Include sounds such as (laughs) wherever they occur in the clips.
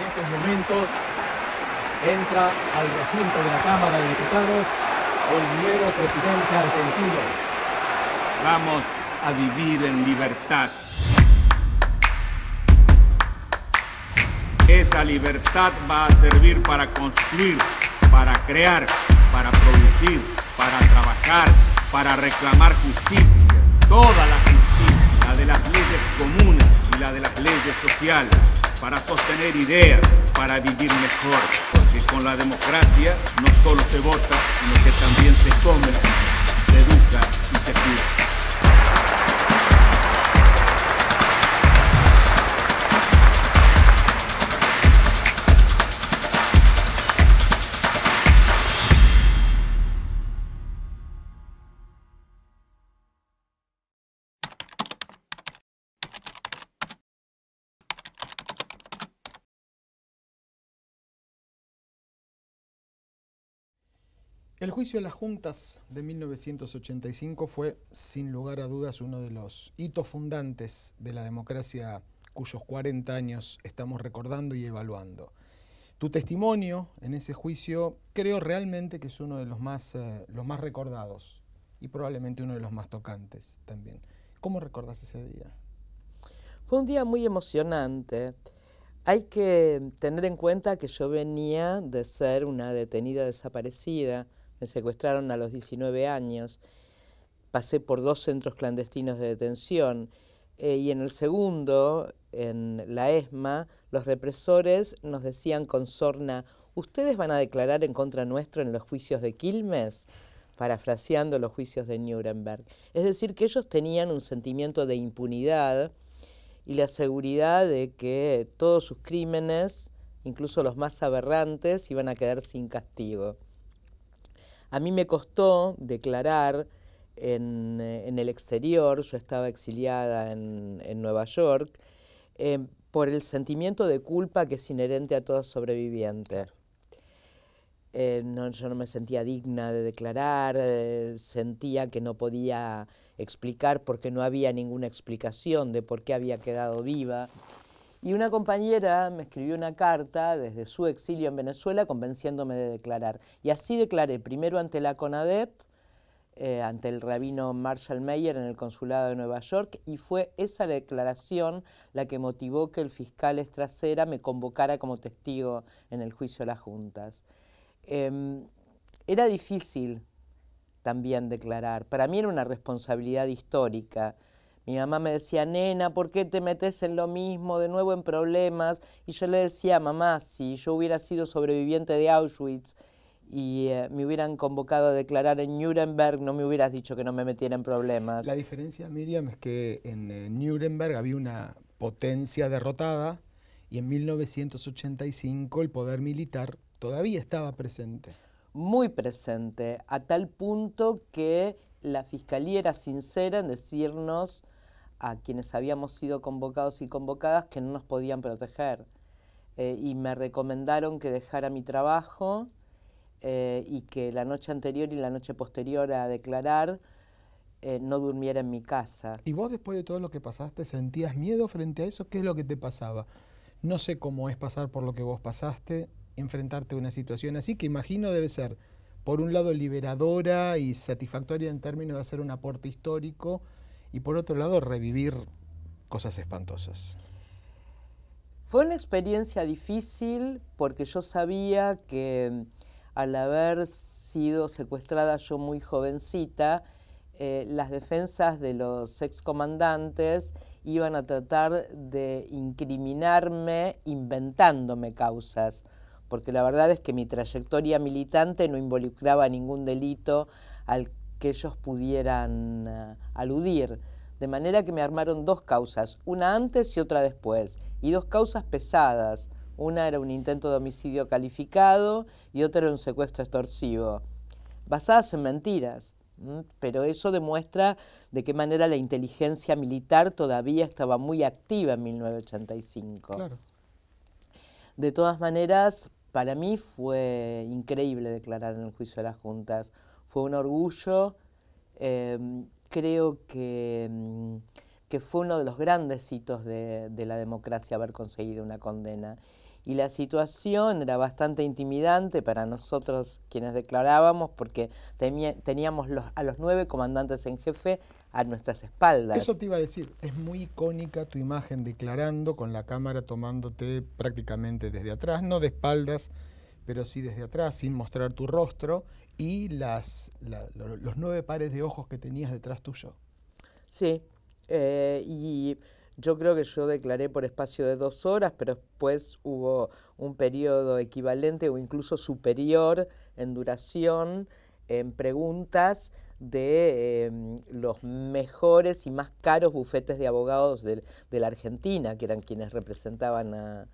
En estos momentos entra al recinto de la Cámara de Diputados el nuevo presidente argentino. Vamos a vivir en libertad. Esa libertad va a servir para construir, para crear, para producir, para trabajar, para reclamar justicia, toda la justicia, la de las leyes comunes y la de las leyes sociales para sostener ideas, para vivir mejor, porque con la democracia no solo se vota, sino que también se come, se educa y se cuida. El juicio de las juntas de 1985 fue, sin lugar a dudas, uno de los hitos fundantes de la democracia cuyos 40 años estamos recordando y evaluando. Tu testimonio en ese juicio creo realmente que es uno de los más, eh, los más recordados y probablemente uno de los más tocantes también. ¿Cómo recordas ese día? Fue un día muy emocionante. Hay que tener en cuenta que yo venía de ser una detenida desaparecida me secuestraron a los 19 años, pasé por dos centros clandestinos de detención eh, y en el segundo, en la ESMA, los represores nos decían con sorna, ¿ustedes van a declarar en contra nuestro en los juicios de Quilmes? parafraseando los juicios de Nuremberg. Es decir, que ellos tenían un sentimiento de impunidad y la seguridad de que todos sus crímenes, incluso los más aberrantes, iban a quedar sin castigo. A mí me costó declarar eh, en, el exterior, yo estaba exiliada en, Nueva York, eh, por el sentimiento de culpa que es inherente a todo sobreviviente. Eh, yo no me sentía digna de declarar, sentía que no podía explicar porque no había ninguna explicación de por qué había quedado viva. Y una compañera me escribió una carta desde su exilio en Venezuela convenciéndome de declarar. Y así declaré, primero ante la CONADEP, eh, ante el rabino Marshall Mayer en el consulado de Nueva York, y fue esa declaración la que motivó que el fiscal Estracera me convocara como testigo en el juicio de las juntas. Em, era difícil también declarar. Para mí era una responsabilidad histórica mi mamá me decía, nena, ¿por qué te metes en lo mismo, de nuevo en problemas? Y yo le decía, mamá, si yo hubiera sido sobreviviente de Auschwitz y eh, me hubieran convocado a declarar en Nuremberg, no me hubieras dicho que no me metiera en problemas. La diferencia, Miriam, es que en eh, Nuremberg había una potencia derrotada y en 1985 el poder militar todavía estaba presente. Muy presente, a tal punto que la fiscalía era sincera en decirnos a quienes habíamos sido convocados y convocadas que no nos podían proteger. Eh, y me recomendaron que dejara mi trabajo eh, y que la noche anterior y la noche posterior a declarar eh, no durmiera en mi casa. ¿Y vos después de todo lo que pasaste sentías miedo frente a eso? ¿Qué es lo que te pasaba? No sé cómo es pasar por lo que vos pasaste, enfrentarte a una situación así que imagino debe ser, por un lado, liberadora y satisfactoria en términos de hacer un aporte histórico, y por otro lado revivir cosas espantosas. Fue una experiencia difícil porque yo sabía que mm, al haber sido secuestrada yo muy jovencita, eh, las defensas de los excomandantes iban a tratar de incriminarme inventándome causas, porque la verdad es que mi trayectoria militante no involucraba ningún delito al que ellos pudieran eh, aludir. De manera que me armaron dos causas, una antes y otra después, y dos causas pesadas. Una era un intento de homicidio calificado y otra era un secuestro extorsivo, basadas en mentiras. Pero eso demuestra de qué manera la inteligencia militar todavía estaba muy activa en 1985. De todas maneras, para mí fue increíble declarar en el juicio de las juntas fue un orgullo. Em, creo que, mm, que, fue uno de los grandes hitos de, la democracia haber conseguido una condena. Y la situación era bastante intimidante para nosotros quienes declarábamos porque teníamos a los nueve comandantes en jefe a nuestras espaldas. Eso te iba a decir, es muy icónica tu imagen declarando con la cámara tomándote prácticamente desde atrás, no de espaldas, pero sí desde atrás, sin mostrar tu rostro, y las, los nueve pares de ojos que tenías detrás tuyo. Sí, eh, y yo creo que yo declaré por espacio de dos horas, pero después hubo un periodo equivalente o incluso superior en duración, en preguntas de em, los mejores y más caros bufetes de abogados de la Argentina, que eran quienes representaban a,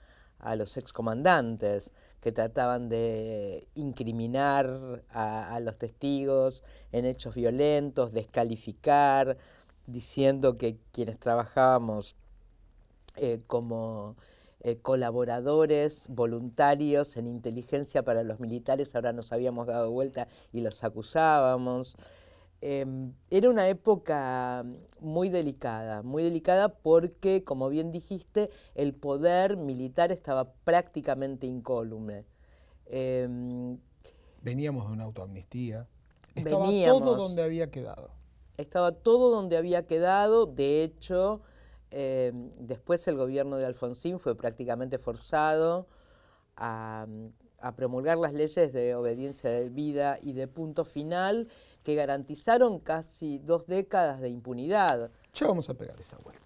a los excomandantes, que trataban de incriminar a, los testigos en hechos violentos, descalificar, diciendo que quienes trabajábamos eh, como eh, colaboradores voluntarios en inteligencia para los militares ahora nos habíamos dado vuelta y los acusábamos. Em, era una época muy delicada, muy delicada porque, como bien dijiste, el poder militar estaba prácticamente incólume. Em, Veníamos de una autoamnistía. Estaba todo donde había quedado. Estaba todo donde había quedado. De hecho, em, después el gobierno de Alfonsín fue prácticamente forzado a, a promulgar las leyes de obediencia de vida y de punto final que garantizaron casi dos décadas de impunidad. Ya vamos a pegar esa vuelta.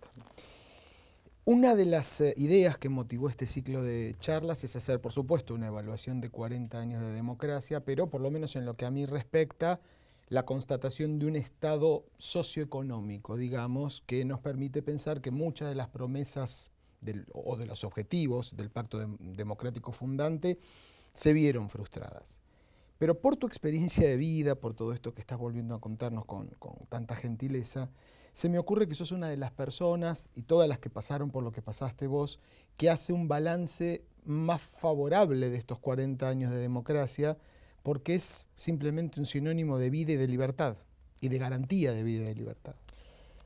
Una de las eh, ideas que motivó este ciclo de charlas es hacer, por supuesto, una evaluación de 40 años de democracia, pero por lo menos en lo que a mí respecta, la constatación de un estado socioeconómico, digamos, que nos permite pensar que muchas de las promesas o de los objetivos del pacto democrático fundante se vieron frustradas. Pero por tu experiencia de vida, por todo esto que estás volviendo a contarnos con, tanta gentileza, se me ocurre que sos una de las personas, y todas las que pasaron por lo que pasaste vos, que hace un balance más favorable de estos 40 años de democracia, porque es simplemente un sinónimo de vida y de libertad, y de garantía de vida y de libertad.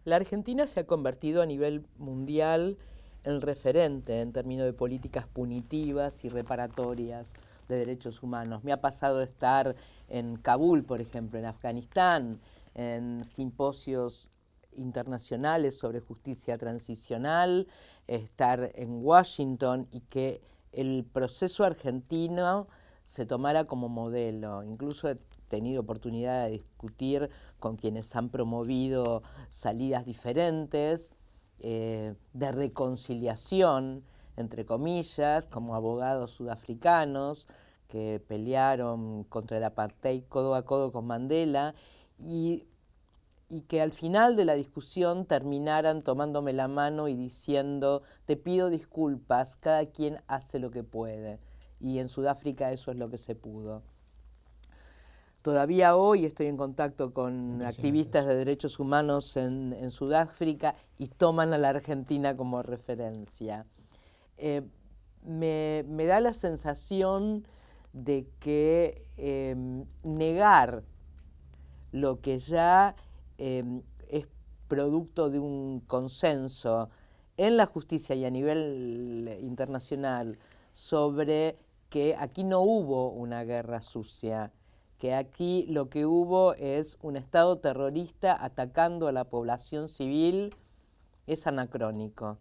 La Argentina se ha convertido a nivel mundial en referente en términos de políticas punitivas y reparatorias de derechos humanos. Me ha pasado estar en Kabul, por ejemplo, en Afganistán, en simposios internacionales sobre justicia transicional, estar en Washington y que el proceso argentino se tomara como modelo. Incluso he tenido oportunidad de discutir con quienes han promovido salidas diferentes, eh, de reconciliación, entre comillas, como abogados sudafricanos que pelearon contra el apartheid codo a codo con Mandela y, que al final de la discusión terminaran tomándome la mano y diciendo, te pido disculpas, cada quien hace lo que puede. Y en Sudáfrica eso es lo que se pudo. Todavía hoy estoy en contacto con activistas de derechos humanos en, Sudáfrica y toman a la Argentina como referencia. Eh, me, da la sensación de que eh, negar lo que ya eh, es producto de un consenso en la justicia y a nivel internacional sobre que aquí no hubo una guerra sucia, que aquí lo que hubo es un Estado terrorista atacando a la población civil, es anacrónico.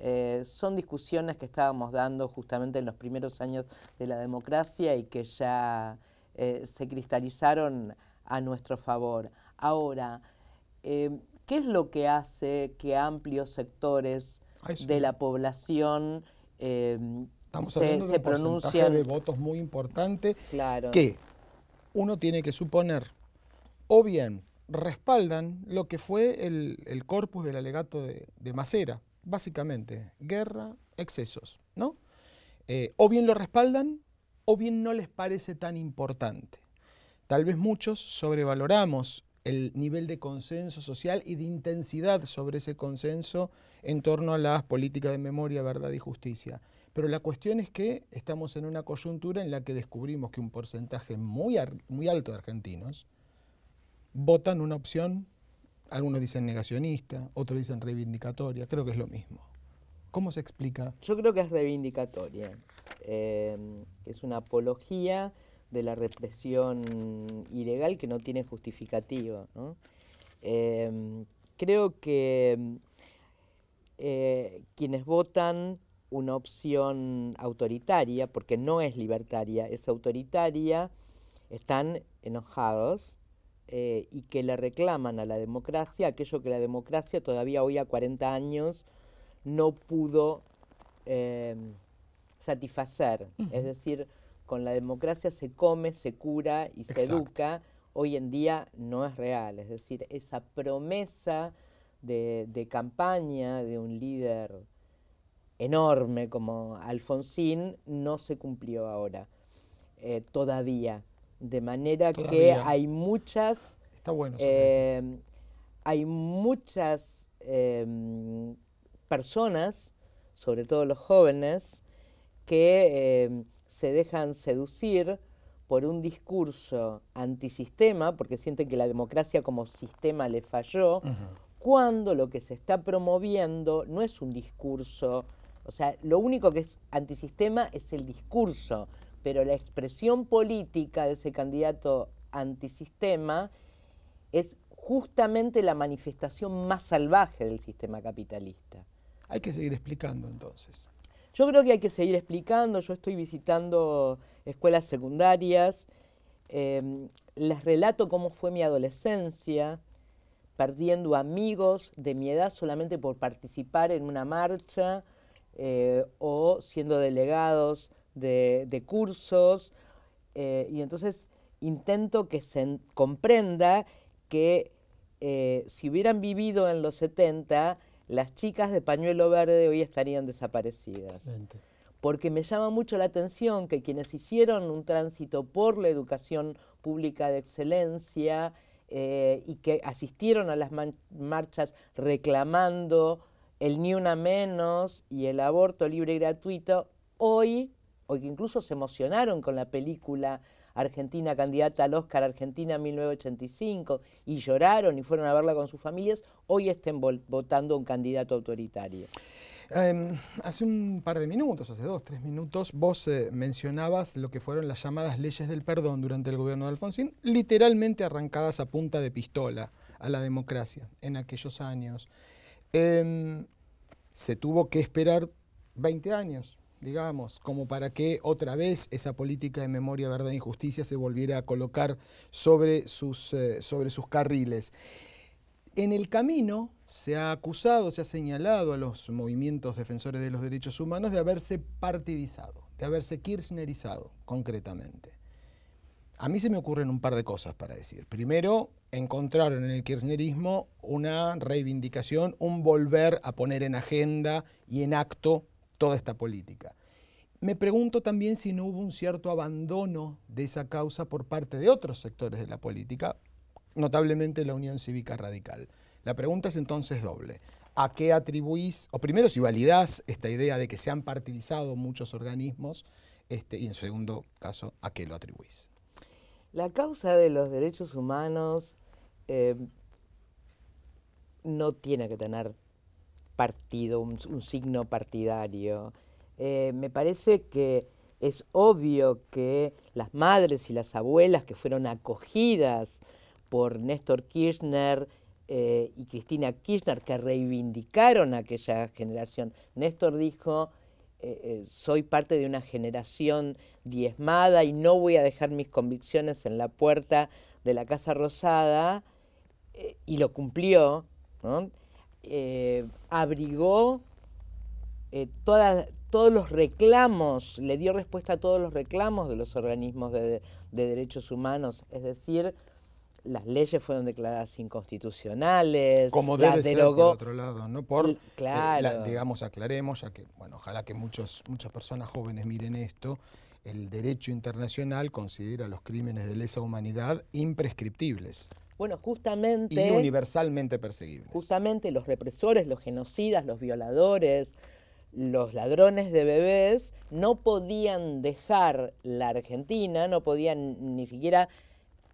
Eh, son discusiones que estábamos dando justamente en los primeros años de la democracia y que ya eh, se cristalizaron a nuestro favor. Ahora, eh, ¿qué es lo que hace que amplios sectores de la población se, de un de votos muy importante que uno tiene que suponer o bien respaldan lo que fue el, corpus del alegato de Macera, básicamente, guerra, excesos, ¿no? Eh, o bien lo respaldan o bien no les parece tan importante. Tal vez muchos sobrevaloramos el nivel de consenso social y de intensidad sobre ese consenso en torno a las políticas de memoria, verdad y justicia. Pero la cuestión es que estamos en una coyuntura en la que descubrimos que un porcentaje muy, muy alto de argentinos votan una opción algunos dicen negacionista, otros dicen reivindicatoria, creo que es lo mismo. ¿Cómo se explica? Yo creo que es reivindicatoria. Em, es una apología de la represión ilegal que no tiene justificativo. Em, creo que eh, quienes votan una opción autoritaria, porque no es libertaria, es autoritaria, están enojados eh, y que le reclaman a la democracia aquello que la democracia todavía hoy a 40 años no pudo em, satisfacer. Es decir, con la democracia se come, se cura y se educa. Hoy en día no es real. Es decir, esa promesa de, campaña de un líder enorme como Alfonsín no se cumplió ahora, eh, todavía. De manera que hay muchas... Eh, hay muchas em, personas, sobre todo los jóvenes, que em, se dejan seducir por un discurso antisistema, porque sienten que la democracia como sistema le falló, cuando lo que se está promoviendo no es un discurso, o sea, lo único que es antisistema es el discurso, pero la expresión política de ese candidato antisistema es justamente la manifestación más salvaje del sistema capitalista. Hay que seguir explicando entonces. Yo creo que hay que seguir explicando, yo estoy visitando escuelas secundarias, em, les relato cómo fue mi adolescencia, perdiendo amigos de mi edad solamente por participar en una marcha eh, o siendo delegados de, cursos, eh, y entonces intento que se comprenda que eh, si hubieran vivido en los 70, las chicas de pañuelo verde hoy estarían desaparecidas. Porque me llama mucho la atención que quienes hicieron un tránsito por la educación pública de excelencia eh, y que asistieron a las marchas reclamando el ni una menos y el aborto libre y gratuito, hoy o que incluso se emocionaron con la película Argentina candidata al Oscar Argentina 1985 y lloraron y fueron a verla con sus familias, hoy estén votando un candidato autoritario. Em, hace un par de minutos, hace dos, tres minutos, vos eh, mencionabas lo que fueron las llamadas leyes del perdón durante el gobierno de Alfonsín, literalmente arrancadas a punta de pistola a la democracia en aquellos años. Em, se tuvo que esperar 20 años digamos, como para que otra vez esa política de memoria, verdad y e justicia se volviera a colocar sobre sus, eh, sobre sus carriles. En el camino se ha acusado, se ha señalado a los movimientos defensores de los derechos humanos de haberse partidizado, de haberse kirchnerizado concretamente. A mí se me ocurren un par de cosas para decir. Primero, encontraron en el kirchnerismo una reivindicación, un volver a poner en agenda y en acto toda esta política. Me pregunto también si no hubo un cierto abandono de esa causa por parte de otros sectores de la política, notablemente la Unión Cívica Radical. La pregunta es entonces doble. ¿A qué atribuís, o primero si validás esta idea de que se han partidizado muchos organismos, este, y en segundo caso, ¿a qué lo atribuís? La causa de los derechos humanos eh, no tiene que tener partido, un, signo partidario. Eh, me parece que es obvio que las madres y las abuelas que fueron acogidas por Néstor Kirchner eh, y Cristina Kirchner, que reivindicaron a aquella generación. Néstor dijo, eh, soy parte de una generación diezmada y no voy a dejar mis convicciones en la puerta de la Casa Rosada, y lo cumplió. Eh, abrigó eh, todos los reclamos, le dio respuesta a todos los reclamos de los organismos de, derechos humanos, es decir, las leyes fueron declaradas inconstitucionales. Como debe ser, por otro lado, ¿no? Por, eh, digamos, aclaremos, ya que, bueno, ojalá que muchos, muchas personas jóvenes miren esto, el derecho internacional considera los crímenes de lesa humanidad imprescriptibles. Bueno, justamente... Y universalmente perseguibles. Justamente los represores, los genocidas, los violadores, los ladrones de bebés no podían dejar la Argentina, no podían ni siquiera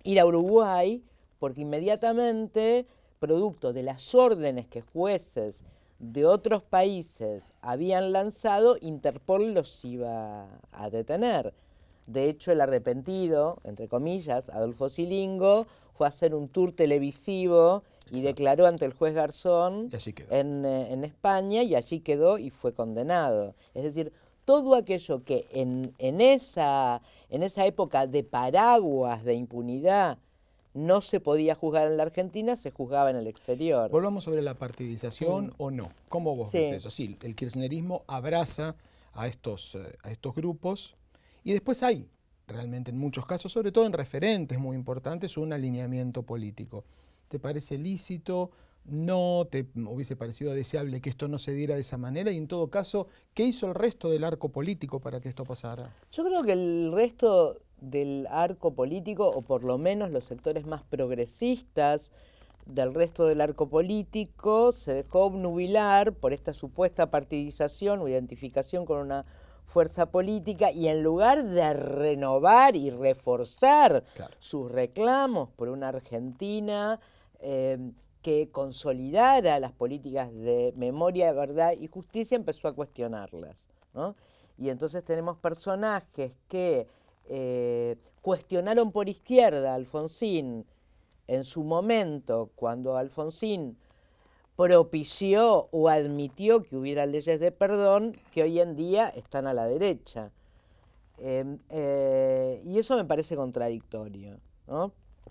ir a Uruguay, porque inmediatamente, producto de las órdenes que jueces de otros países habían lanzado, Interpol los iba a detener. De hecho, el arrepentido, entre comillas, Adolfo Silingo, fue a hacer un tour televisivo y declaró ante el juez Garzón eh, en, España y allí quedó y fue condenado. Es decir, todo aquello que en esa época de paraguas de impunidad no se podía juzgar en la Argentina, se juzgaba en el exterior. Volvamos sobre la partidización o no. ¿Cómo vos ves eso? Sí, el kirchnerismo abraza a estos, eh, a estos grupos y después hay realmente en muchos casos, sobre todo en referentes muy importantes, un alineamiento político. ¿Te parece lícito? ¿No te hubiese parecido deseable que esto no se diera de esa manera? Y en todo caso, ¿qué hizo el resto del arco político para que esto pasara? Yo creo que el resto del arco político, o por lo menos los sectores más progresistas del resto del arco político, se dejó obnubilar por esta supuesta partidización o identificación con una fuerza política y en lugar de renovar y reforzar sus reclamos por una Argentina eh, que consolidara las políticas de memoria, verdad y justicia, empezó a cuestionarlas. Y entonces tenemos personajes que eh, cuestionaron por izquierda a Alfonsín en su momento, cuando Alfonsín propició o admitió que hubiera leyes de perdón que hoy en día están a la derecha. Em, eh, y eso me parece contradictorio,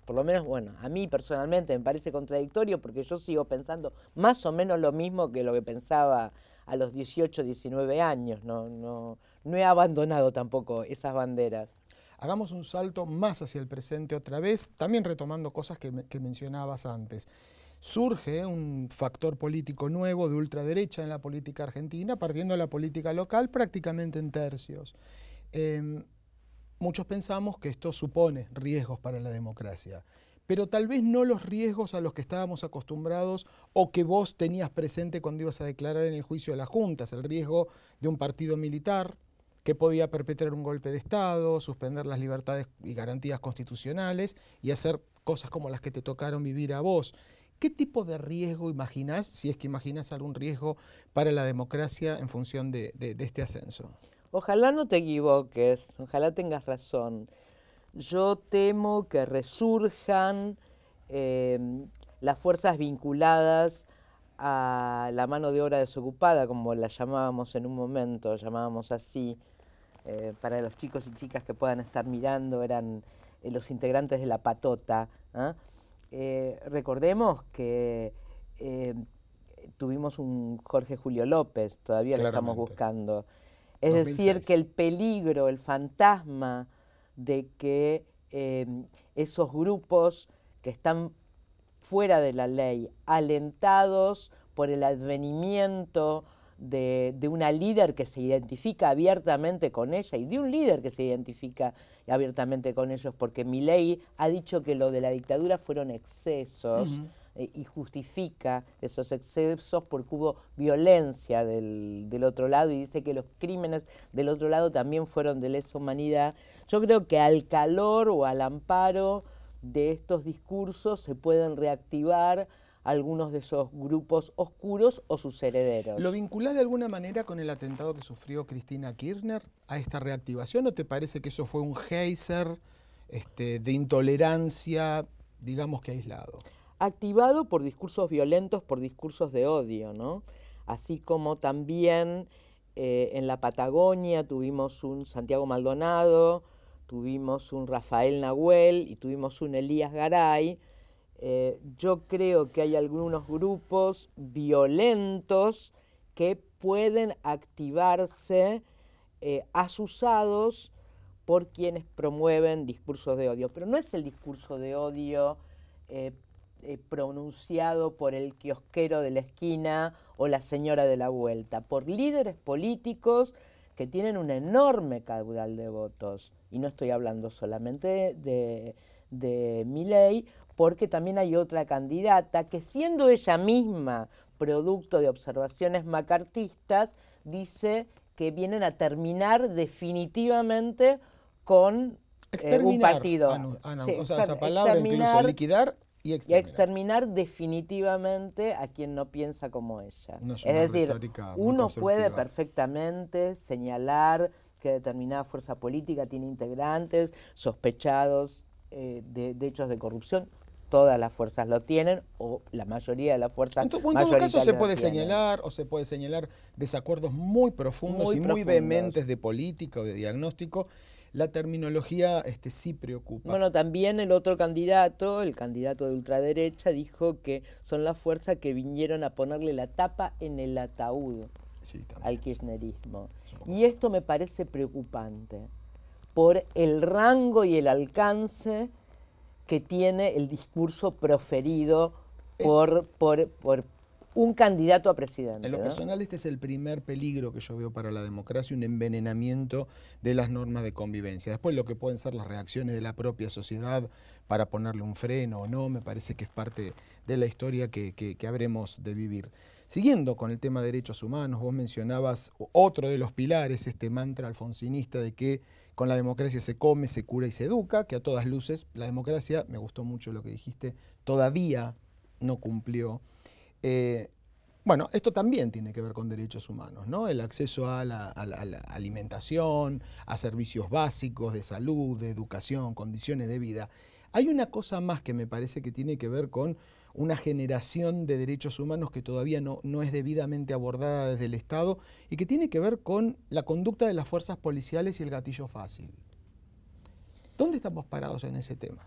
Por lo menos, bueno, a mí personalmente me parece contradictorio porque yo sigo pensando más o menos lo mismo que lo que pensaba a los 18, 19 años, no he abandonado tampoco esas banderas hagamos un salto más hacia el presente otra vez, también retomando cosas que, mencionabas antes. Surge un factor político nuevo de ultraderecha en la política argentina, partiendo de la política local prácticamente en tercios. Em, muchos pensamos que esto supone riesgos para la democracia pero tal vez no los riesgos a los que estábamos acostumbrados o que vos tenías presente cuando ibas a declarar en el juicio de las juntas, el riesgo de un partido militar, que podía perpetrar un golpe de Estado, suspender las libertades y garantías constitucionales y hacer cosas como las que te tocaron vivir a vos. ¿Qué tipo de riesgo imaginás, si es que imaginas algún riesgo para la democracia en función de, este ascenso? Ojalá no te equivoques, ojalá tengas razón. Yo temo que resurjan eh, las fuerzas vinculadas a la mano de obra desocupada, como la llamábamos en un momento, llamábamos así, eh, para los chicos y chicas que puedan estar mirando, eran eh, los integrantes de la patota. ¿ah? Eh, recordemos que tuvimos un Jorge Julio López, todavía lo estamos buscando. Es decir, que el peligro, el fantasma de que esos grupos que están fuera de la ley, alentados por el advenimiento de, una líder que se identifica abiertamente con ella y de un líder que se identifica abiertamente con ellos, porque Milei ha dicho que lo de la dictadura fueron excesos y justifica esos excesos porque hubo violencia del, del otro lado y dice que los crímenes del otro lado también fueron de lesa humanidad. Yo creo que al calor o al amparo de estos discursos se pueden reactivar algunos de esos grupos oscuros o sus herederos. ¿Lo vinculás de alguna manera con el atentado que sufrió Cristina Kirchner a esta reactivación o te parece que eso fue un geyser este, de intolerancia, digamos que aislado? Activado por discursos violentos, por discursos de odio, ¿no? Así como también eh, en la Patagonia tuvimos un Santiago Maldonado, tuvimos un Rafael Nahuel y tuvimos un Elías Garay, eh, yo creo que hay algunos grupos violentos que pueden activarse eh, asusados por quienes promueven discursos de odio. Pero no es el discurso de odio eh, pronunciado por el kiosquero de la esquina o la señora de la vuelta, por líderes políticos que tienen un enorme caudal de votos. Y no estoy hablando solamente de, de mi ley porque también hay otra candidata que siendo ella misma producto de observaciones macartistas, dice que vienen a terminar definitivamente con eh, un partido. o sea, esa palabra liquidar y exterminar. y exterminar. definitivamente a quien no piensa como ella. es, decir, uno puede perfectamente señalar que determinada fuerza política tiene integrantes sospechados eh, de hechos de corrupción, todas las fuerzas lo tienen o la mayoría de las fuerzas. En, en todo caso se puede señalar o se puede señalar desacuerdos muy profundos y muy vehementes de política o de diagnóstico. La terminología este, sí preocupa. Bueno, también el otro candidato, el candidato de ultraderecha, dijo que son las fuerzas que vinieron a ponerle la tapa en el ataúd al kirchnerismo. Y esto me parece preocupante por el rango y el alcance que tiene el discurso proferido por, por, por un candidato a presidente. En lo personal, este es el primer peligro que yo veo para la democracia, un envenenamiento de las normas de convivencia. Después lo que pueden ser las reacciones de la propia sociedad para ponerle un freno o no, me parece que es parte de la historia que, que habremos de vivir. Siguiendo con el tema de derechos humanos, vos mencionabas otro de los pilares, este mantra alfonsinista de que con la democracia se come, se cura y se educa, que a todas luces la democracia, me gustó mucho lo que dijiste, todavía no cumplió. Eh, bueno, esto también tiene que ver con derechos humanos, ¿no? El acceso a la, alimentación, a servicios básicos de salud, de educación, condiciones de vida. Hay una cosa más que me parece que tiene que ver con una generación de derechos humanos que todavía no, no es debidamente abordada desde el Estado y que tiene que ver con la conducta de las fuerzas policiales y el gatillo fácil. ¿Dónde estamos parados en ese tema?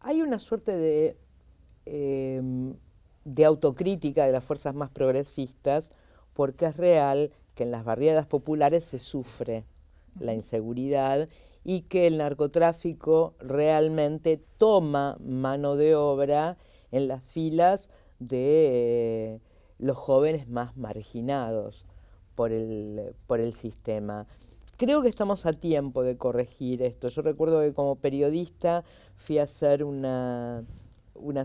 Hay una suerte de, em, de autocrítica de las fuerzas más progresistas porque es real que en las barriadas populares se sufre la inseguridad y que el narcotráfico realmente toma mano de obra en las filas de eh, los jóvenes más marginados por el, por el sistema. Creo que estamos a tiempo de corregir esto. Yo recuerdo que como periodista fui a hacer unas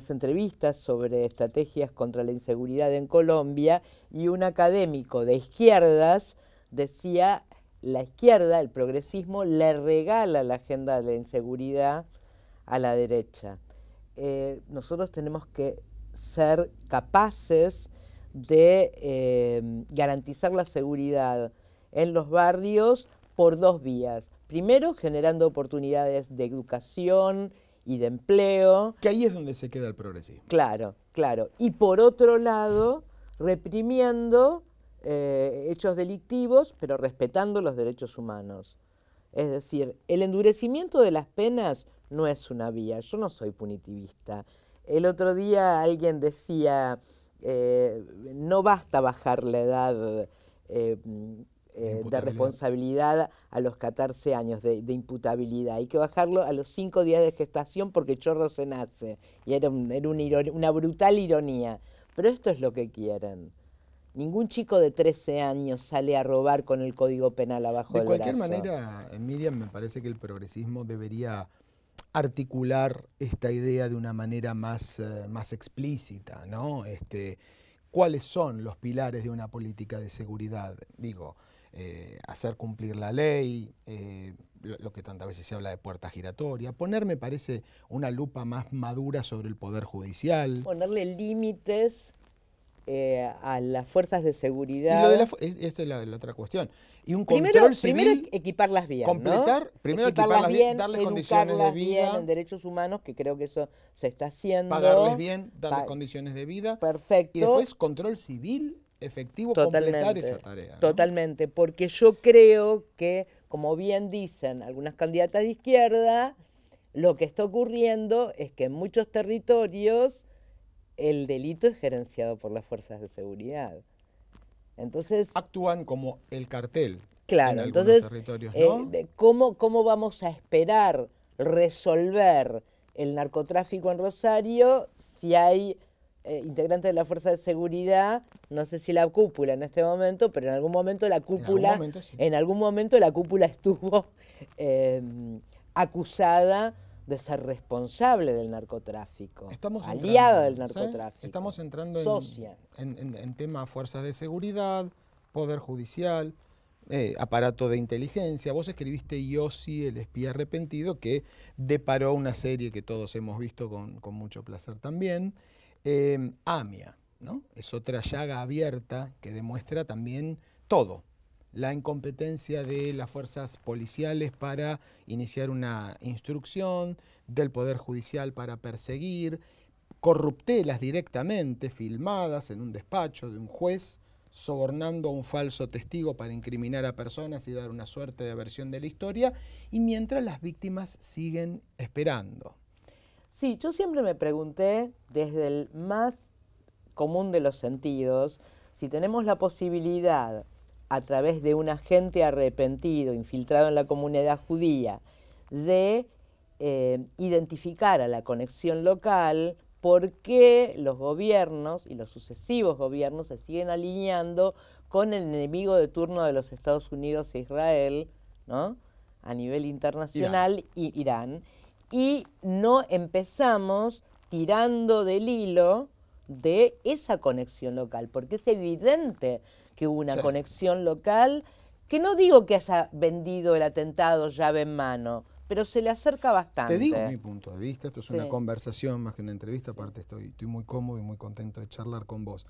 entrevistas sobre estrategias contra la inseguridad en Colombia y un académico de izquierdas decía la izquierda, el progresismo, le regala la agenda de la inseguridad a la derecha. Eh, nosotros tenemos que ser capaces de eh, garantizar la seguridad en los barrios por dos vías. Primero, generando oportunidades de educación y de empleo. Que ahí es donde se queda el progresismo. Claro, claro. Y por otro lado, reprimiendo eh, hechos delictivos, pero respetando los derechos humanos. Es decir, el endurecimiento de las penas no es una vía, yo no soy punitivista. El otro día alguien decía, eh, no basta bajar la edad eh, de responsabilidad a los 14 años de, imputabilidad, hay que bajarlo a los 5 días de gestación porque chorro se nace. Y era, una brutal ironía. Pero esto es lo que quieren. Ningún chico de 13 años sale a robar con el Código Penal abajo de del De cualquier manera, eh, Miriam, me parece que el progresismo debería articular esta idea de una manera más, eh, más explícita, ¿no? Este, ¿Cuáles son los pilares de una política de seguridad? Digo, eh, hacer cumplir la ley, lo, lo que tantas veces se habla de puerta giratoria, poner, me parece, una lupa más madura sobre el poder judicial. Ponerle límites eh, a las fuerzas de seguridad. Y de la, esto es la, otra cuestión. Y un control civil. Primero las vías, Completar, primero equiparlas, bien, darles condiciones de vida. en derechos humanos, que creo que eso se está haciendo. Pagarles bien, darles condiciones de vida. Perfecto. Y después control civil efectivo, totalmente, completar esa tarea. Totalmente, porque yo creo que, como bien dicen algunas candidatas de izquierda, lo que está ocurriendo es que en muchos territorios el delito es gerenciado por las fuerzas de seguridad. Entonces. Actúan como el cartel. Claro, en entonces. Territorios, eh, ¿cómo, ¿Cómo vamos a esperar resolver el narcotráfico en Rosario si hay eh, integrantes de la Fuerza de Seguridad, no sé si la cúpula en este momento, pero en algún momento la cúpula, en algún momento, en algún momento la cúpula estuvo em, acusada de ser responsable del narcotráfico, estamos aliada del narcotráfico. Estamos entrando En, en, temas fuerzas de seguridad, poder judicial, eh, aparato de inteligencia. Vos escribiste Yossi, el espía arrepentido, que deparó una serie que todos hemos visto con, mucho placer también. Eh, Amia, ¿no? Es otra llaga abierta que demuestra también todo, la incompetencia de las fuerzas policiales para iniciar una instrucción, del Poder Judicial para perseguir, corruptelas directamente filmadas en un despacho de un juez, sobornando a un falso testigo para incriminar a personas y dar una suerte de versión de la historia, y mientras las víctimas siguen esperando. Sí, yo siempre me pregunté desde el más común de los sentidos, si tenemos la posibilidad a través de un agente arrepentido, infiltrado en la comunidad judía, de eh, identificar a la conexión local por qué los gobiernos y los sucesivos gobiernos se siguen alineando con el enemigo de turno de los Estados Unidos e Israel, ¿no? a nivel internacional, y Irán, y no empezamos tirando del hilo de esa conexión local, porque es evidente que hubo una conexión local, que no digo que haya vendido el atentado llave en mano, pero se le acerca bastante. Te digo mi punto de vista, esto es una conversación más que una entrevista, aparte estoy, estoy muy cómodo y muy contento de charlar con vos.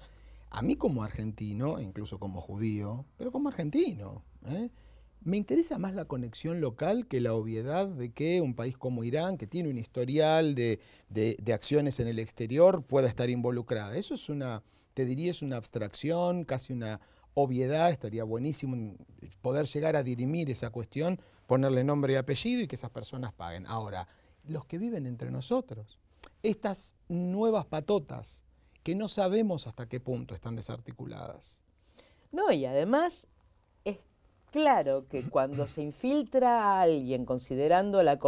A mí como argentino, e incluso como judío, pero como argentino, ¿eh? me interesa más la conexión local que la obviedad de que un país como Irán, que tiene un historial de acciones en el exterior, pueda estar involucrada. Eso es una, te diría, es una abstracción, casi una obviedad, estaría buenísimo poder llegar a dirimir esa cuestión, ponerle nombre y apellido y que esas personas paguen. Ahora, los que viven entre nosotros, estas nuevas patotas que no sabemos hasta qué punto están desarticuladas. No, y además es claro que (clears throat) cuando se infiltra a alguien considerando a la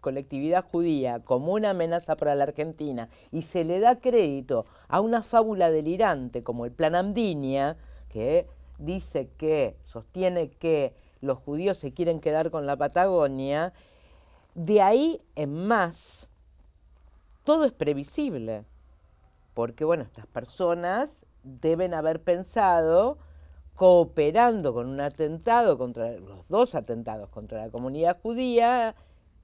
colectividad judía como una amenaza para la Argentina y se le da crédito a una fábula delirante como el plan Andinia que dice que, sostiene que los judíos se quieren quedar con la Patagonia, de ahí en más, todo es previsible, porque bueno, estas personas deben haber pensado, cooperando con un atentado contra, los dos atentados contra la comunidad judía,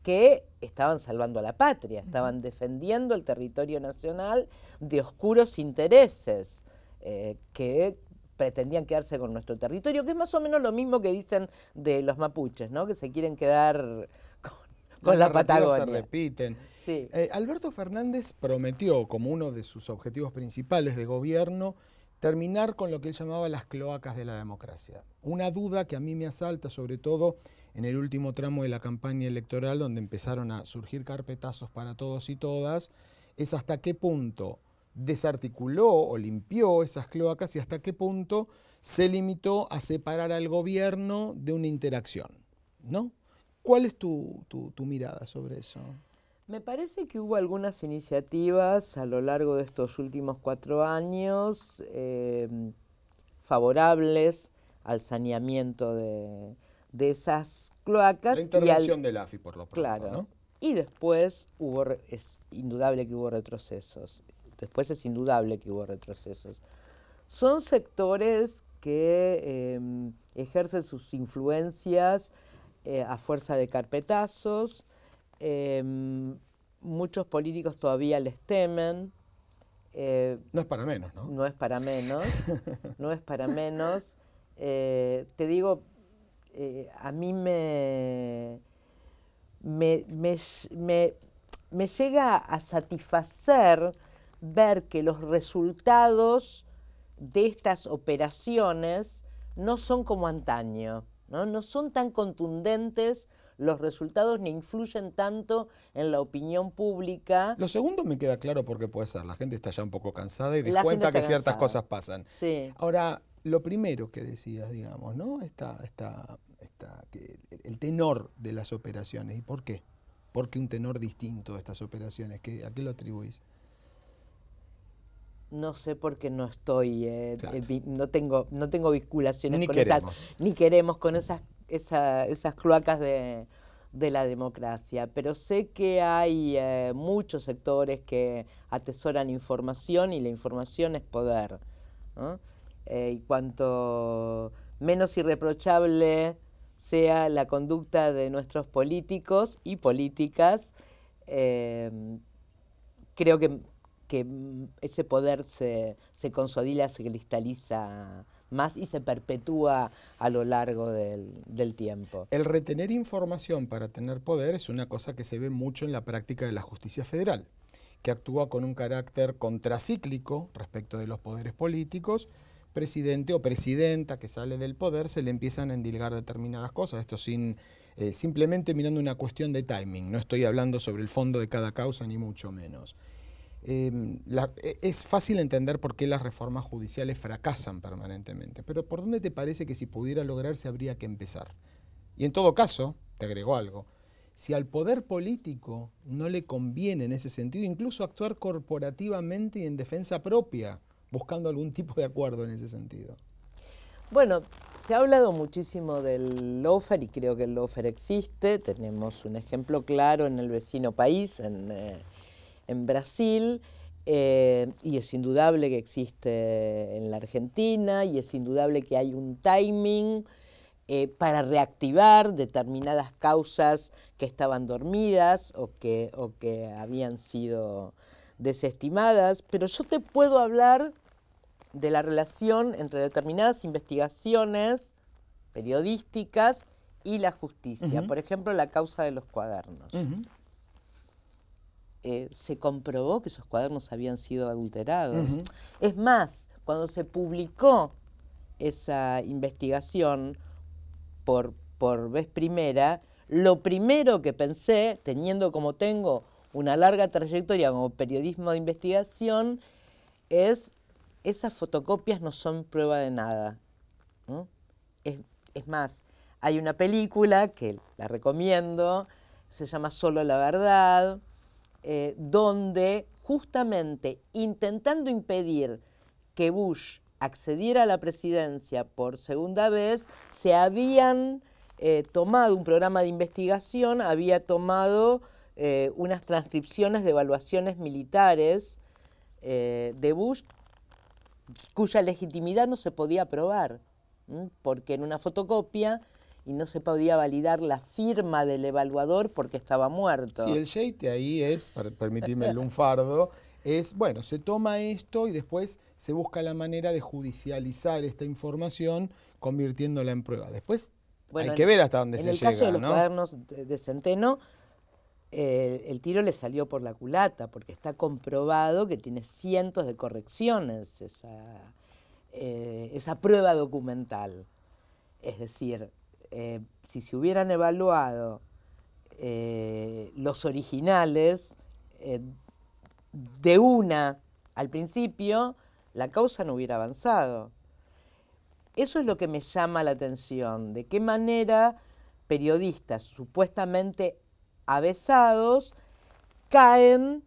que estaban salvando a la patria, estaban defendiendo el territorio nacional de oscuros intereses eh, que pretendían quedarse con nuestro territorio, que es más o menos lo mismo que dicen de los mapuches, ¿no? que se quieren quedar (laughs) con, la Patagonia. se repiten. Eh, Alberto Fernández prometió como uno de sus objetivos principales de gobierno terminar con lo que él llamaba las cloacas de la democracia. Una duda que a mí me asalta, sobre todo en el último tramo de la campaña electoral, donde empezaron a surgir carpetazos para todos y todas, es hasta qué punto desarticuló o limpió esas cloacas y hasta qué punto se limitó a separar al gobierno de una interacción, ¿no? ¿Cuál es tu, mirada sobre eso? Me parece que hubo algunas iniciativas a lo largo de estos últimos cuatro años em, favorables al saneamiento de, esas cloacas. La intervención del AFI, por lo pronto. Y después hubo, es indudable que hubo retrocesos después es indudable que hubo retrocesos, son sectores que em, ejercen sus influencias eh, a fuerza de carpetazos, em, muchos políticos todavía les temen. Eh, no es para menos, ¿no? No es para menos, (laughs) no es para menos. Eh, te digo, a mí me, me, me, me llega a satisfacer ver que los resultados de estas operaciones no son como antaño, ¿no? son tan contundentes los resultados ni influyen tanto en la opinión pública. Lo segundo me queda claro porque puede ser, la gente está ya un poco cansada y descuenta que ciertas cosas pasan. Sí. Ahora, lo primero que decías, digamos, ¿no? Está, el tenor de las operaciones. ¿Y por qué? ¿Por qué un tenor distinto de estas operaciones? ¿A qué lo atribuís? no sé qué no estoy, eh, eh, no tengo, no tengo vinculaciones ni con queremos. esas, ni queremos con esas, esa, esas cloacas de, la democracia. Pero sé que hay eh, muchos sectores que atesoran información y la información es poder. y cuanto menos irreprochable sea la conducta de nuestros políticos y políticas, creo que que mm, ese poder se, se consolida, se cristaliza más y se perpetúa a lo largo del, tiempo. El retener información para tener poder es una cosa que se ve mucho en la práctica de la justicia federal, que actúa con un carácter contracíclico respecto de los poderes políticos. Presidente o presidenta que sale del poder se le empiezan a endilgar determinadas cosas, esto sin eh, simplemente mirando una cuestión de timing, no estoy hablando sobre el fondo de cada causa ni mucho menos. Em, e, es fácil entender por qué las reformas judiciales fracasan permanentemente, pero ¿por dónde te parece que si pudiera lograrse habría que empezar? Y en todo caso, te agrego algo, si al poder político no le conviene en ese sentido incluso actuar corporativamente y en defensa propia, buscando algún tipo de acuerdo en ese sentido. Bueno, se ha hablado muchísimo del lofer y creo que el lofer existe. Tenemos un ejemplo claro en el vecino país, en, eh, en Brasil. Eh, y es indudable que existe en la Argentina y es indudable que hay un timing eh, para reactivar determinadas causas que estaban dormidas o que, o que habían sido desestimadas, pero yo te puedo hablar de la relación entre determinadas investigaciones periodísticas y la justicia, por ejemplo, la causa de los cuadernos. Eh, se comprobó que esos cuadernos habían sido adulterados. Es más, cuando se publicó esa investigación por, vez primera, lo primero que pensé, teniendo como tengo una larga trayectoria como periodismo de investigación, es esas fotocopias no son prueba de nada. es más, hay una película que la recomiendo, se llama Solo la Verdad, eh, donde justamente intentando impedir que Bush accediera a la presidencia por segunda vez, se habían eh, tomado un programa de investigación, había tomado eh, unas transcripciones de evaluaciones militares de Bush, cuya legitimidad no se podía probar, porque en una fotocopia y no se podía validar la firma del evaluador porque estaba muerto. Sí, el jeite ahí es, permitirme el lunfardo, es, bueno, se toma esto y después se busca la manera de judicializar esta información convirtiéndola en prueba. Después hay que ver hasta dónde se llega. En el caso de los cuadernos de, Centeno, eh, el tiro le salió por la culata, porque está comprobado que tiene cientos de correcciones esa, eh, esa prueba documental. Es decir, eh, si se hubieran evaluado eh, los originales eh, de una al principio, la causa no hubiera avanzado. Eso es lo que me llama la atención, de qué manera periodistas supuestamente avesados caen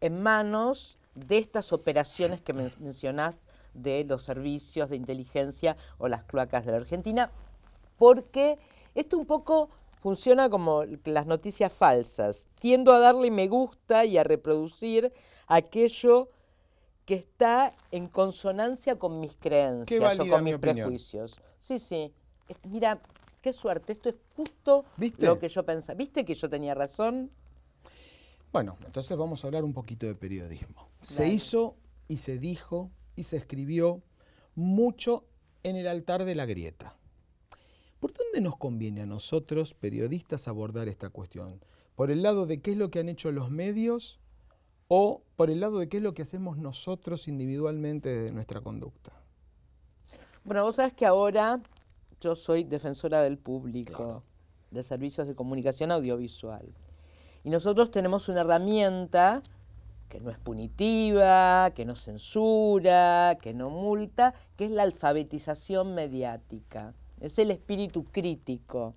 en manos de estas operaciones que mencionás de los servicios de inteligencia o las cloacas de la Argentina, porque esto un poco funciona como las noticias falsas. Tiendo a darle me gusta y a reproducir aquello que está en consonancia con mis creencias o con mis prejuicios. Sí, sí. Mira, qué suerte, esto es justo lo que yo pensaba. ¿Viste que yo tenía razón? Bueno, entonces vamos a hablar un poquito de periodismo. Se hizo y se dijo y se escribió mucho en el altar de la grieta. ¿Por dónde nos conviene a nosotros, periodistas, abordar esta cuestión? ¿Por el lado de qué es lo que han hecho los medios o por el lado de qué es lo que hacemos nosotros individualmente desde nuestra conducta? Bueno, vos sabés que ahora yo soy defensora del público, de servicios de comunicación audiovisual. Y nosotros tenemos una herramienta que no es punitiva, que no censura, que no multa, que es la alfabetización mediática es el espíritu crítico.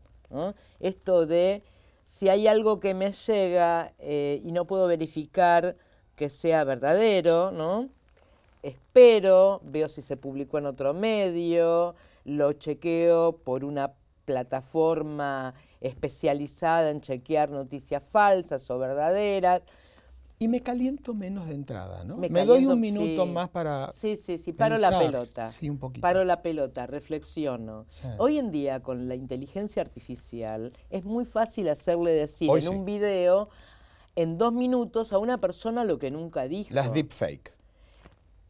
Esto de si hay algo que me llega eh, y no puedo verificar que sea verdadero, ¿no? Espero, veo si se publicó en otro medio, lo chequeo por una plataforma especializada en chequear noticias falsas o verdaderas y me caliento menos de entrada, ¿no? Me, doy un minuto más para. Sí, sí, sí, paro la pelota. Sí, un poquito. Paro la pelota, reflexiono. Hoy en día, con la inteligencia artificial, es muy fácil hacerle decir en un video, en dos minutos, a una persona lo que nunca dijo. Las deepfake.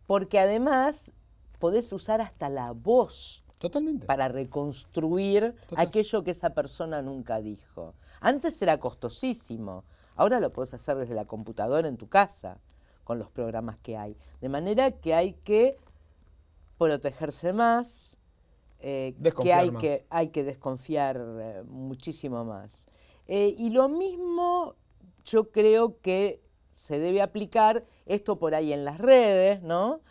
Porque además podés usar hasta la voz. Totalmente. Para reconstruir aquello que esa persona nunca dijo. Antes era costosísimo. Ahora lo puedes hacer desde la computadora en tu casa, con los programas que hay. De manera que hay que protegerse más, eh, que, hay que hay que desconfiar eh, muchísimo más. Eh, y lo mismo yo creo que se debe aplicar, esto por ahí en las redes, ¿no?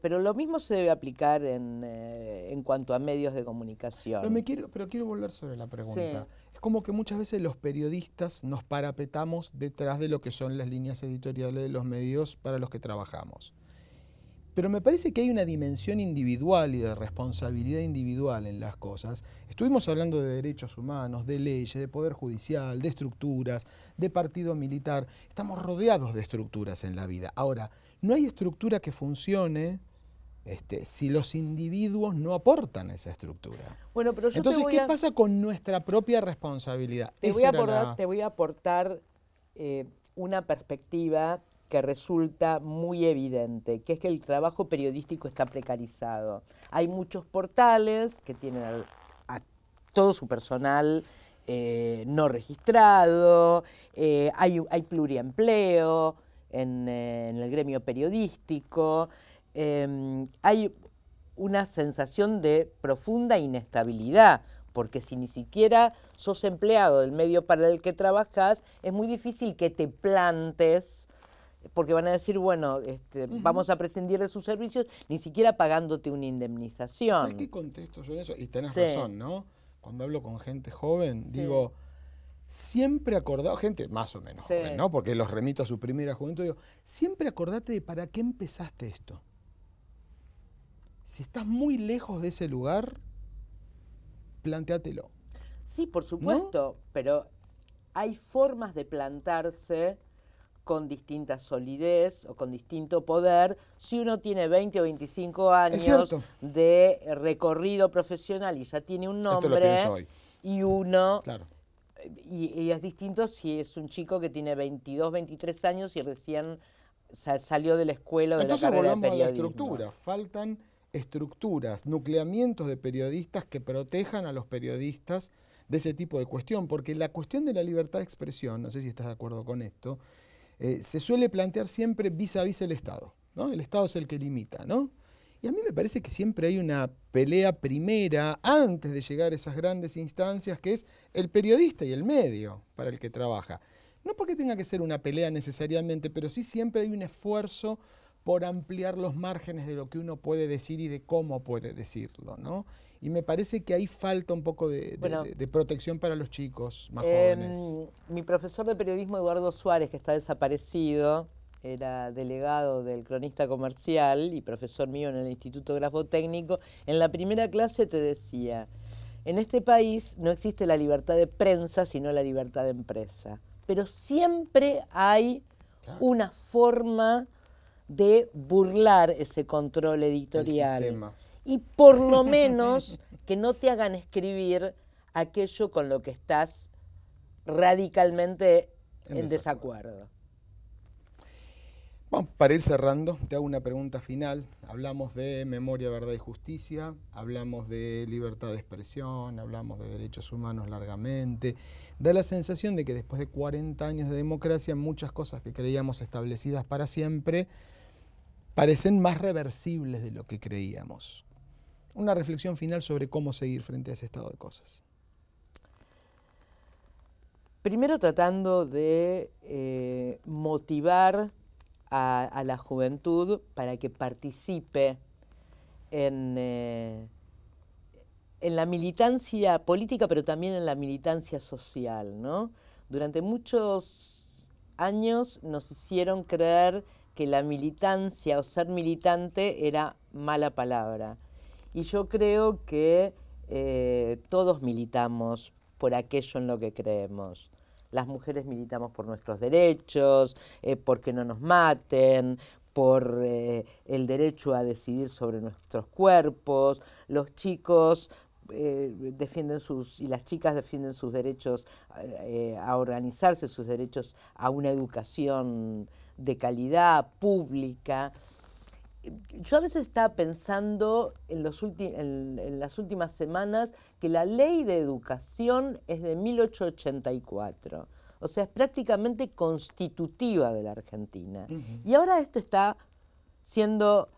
pero lo mismo se debe aplicar en, en, cuanto a medios de comunicación. me quiero, pero quiero volver sobre la pregunta. Es como que muchas veces los periodistas nos parapetamos detrás de lo que son las líneas editoriales de los medios para los que trabajamos. Pero me parece que hay una dimensión individual y de responsabilidad individual en las cosas. Estuvimos hablando de derechos humanos, de leyes, de poder judicial, de estructuras, de partido militar. Estamos rodeados de estructuras en la vida. Ahora, no hay estructura que funcione este, si los individuos no aportan esa estructura. Bueno, Entonces, ¿qué pasa con nuestra propia responsabilidad? Te, voy a, aportar, eh, una perspectiva que resulta muy evidente, que es que el trabajo periodístico está precarizado. Hay muchos portales que tienen a todo su personal eh, no registrado, eh, hay, pluriempleo en el gremio periodístico. Em, hay una sensación de profunda inestabilidad, porque si ni siquiera sos empleado del medio para el que trabajas, es muy difícil que te plantes, porque van a decir, bueno, este, vamos a prescindir de sus servicios, ni siquiera pagándote una indemnización. ¿Sabes qué contesto yo en eso? Y tenés razón, ¿no? Cuando hablo con gente joven, digo, siempre acordado, gente más o menos ¿no? Porque los remito a su primera juventud, digo, siempre acordate de para qué empezaste esto. Si estás muy lejos de ese lugar, planteatelo. Sí, por supuesto, pero hay formas de plantarse con distinta solidez o con distinto poder, si uno tiene 20 o 25 años de recorrido profesional y ya tiene un nombre y uno eh, y, es distinto si es un chico que tiene 22, 23 años y recién salió de la escuela o de la carrera de periodismo. estructura, faltan estructuras, nucleamientos de periodistas que protejan a los periodistas de ese tipo de cuestión, porque la cuestión de la libertad de expresión, no sé si estás de acuerdo con esto, eh, se suele plantear siempre vis a vis el Estado, ¿no? El Estado es el que limita, ¿no? Y a mí me parece que siempre hay una pelea primera antes de llegar a esas grandes instancias que es el periodista y el medio para el que trabaja. No porque tenga que ser una pelea necesariamente, pero sí siempre hay un esfuerzo por ampliar los márgenes de lo que uno puede decir y de cómo puede decirlo, ¿no? Y me parece que ahí falta un poco de, protección para los chicos más em, jóvenes. Mi profesor de periodismo, Eduardo Suárez, que está desaparecido, era delegado del cronista comercial y profesor mío en el Instituto Técnico, en la primera clase te decía, en este país no existe la libertad de prensa, sino la libertad de empresa. Pero siempre hay una forma de burlar ese control editorial. Y por lo (laughs) menos que no te hagan escribir aquello con lo que estás radicalmente en, desacuerdo. desacuerdo. para ir cerrando, te hago una pregunta final. Hablamos de memoria, verdad y justicia, hablamos de libertad de expresión, hablamos de derechos humanos largamente. Da la sensación de que después de 40 años de democracia, muchas cosas que creíamos establecidas para siempre parecen más reversibles de lo que creíamos. Una reflexión final sobre cómo seguir frente a ese estado de cosas. Primero tratando de eh, motivar a, la juventud para que participe en, eh, en, la militancia política, pero también en la militancia social. ¿no? Durante muchos años nos hicieron creer que la militancia o ser militante era mala palabra. Y yo creo que eh, todos militamos por aquello en lo que creemos. Las mujeres militamos por nuestros derechos, eh, porque no nos maten, por eh, el derecho a decidir sobre nuestros cuerpos, los chicos defienden sus y las chicas defienden sus derechos a organizarse, sus derechos a una educación de calidad, pública. Yo a veces estaba pensando en, los en las últimas semanas que la ley de educación es de 1884, o sea, es prácticamente constitutiva de la Argentina. Y ahora esto está siendo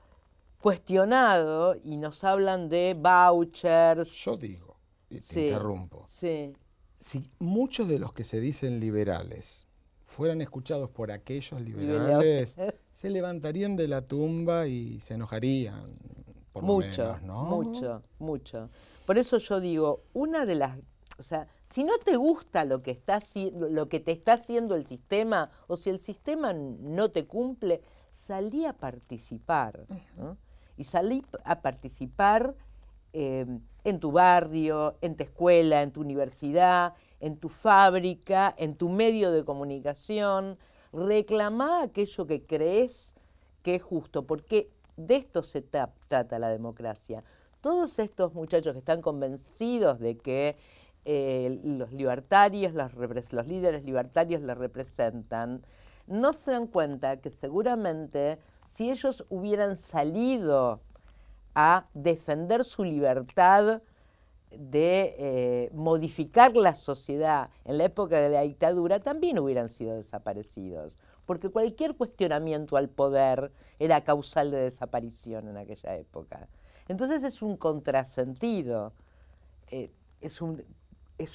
cuestionado y nos hablan de vouchers. Yo digo, te sí, interrumpo. Sí. Si muchos de los que se dicen liberales fueran escuchados por aquellos liberales, (laughs) se levantarían de la tumba y se enojarían. Por mucho, ¿no? mucho, mucho. Por eso yo digo, una de las, o sea, si no te gusta lo que está lo que te está haciendo el sistema o si el sistema no te cumple, salí a participar y salí a participar eh, en tu barrio, en tu escuela, en tu universidad en tu fábrica, en tu medio de comunicación. reclama aquello que crees que es justo, porque de esto se trata la democracia. Todos estos muchachos que están convencidos de que eh, los libertarios, los líderes libertarios les representan, no se dan cuenta que seguramente si ellos hubieran salido a defender su libertad de eh, modificar la sociedad en la época de la dictadura también hubieran sido desaparecidos, porque cualquier cuestionamiento al poder era causal de desaparición en aquella época. Entonces es un contrasentido, eh, es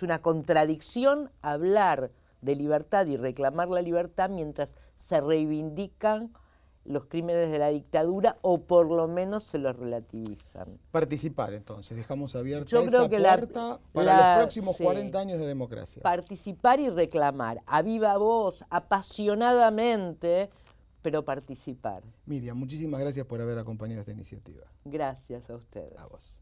una contradicción hablar de libertad y reclamar la libertad mientras se reivindican los crímenes de la dictadura o por lo menos se los relativizan. Participar entonces, dejamos abierta esa puerta para los próximos 40 años de democracia. Participar y reclamar, a viva voz, apasionadamente, pero participar. Miriam, muchísimas gracias por haber acompañado esta iniciativa. Gracias a ustedes. A vos.